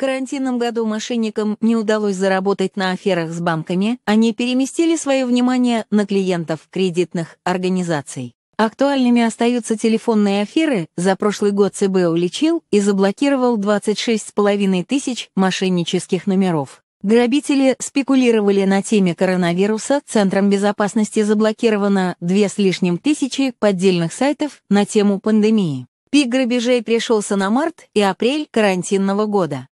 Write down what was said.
карантинном году мошенникам не удалось заработать на аферах с банками, они переместили свое внимание на клиентов кредитных организаций. Актуальными остаются телефонные аферы. За прошлый год ЦБ уличил и заблокировал 26,5 тысяч мошеннических номеров. Грабители спекулировали на теме коронавируса, Центром безопасности заблокировано две с лишним тысячи поддельных сайтов на тему пандемии. Пик грабежей пришелся на март и апрель карантинного года.